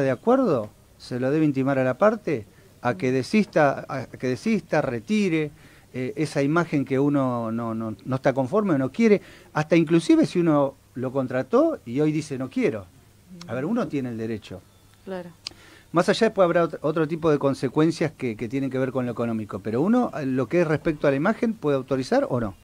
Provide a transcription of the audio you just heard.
de acuerdo, se lo debe intimar a la parte a que desista, a que desista retire eh, esa imagen que uno no, está conforme o no quiere, hasta inclusive si uno lo contrató y hoy dice no quiero. A ver, uno tiene el derecho. Claro. Más allá después habrá otro tipo de consecuencias que tienen que ver con lo económico, pero uno, eh, lo que es respecto a la imagen, puede autorizar o no.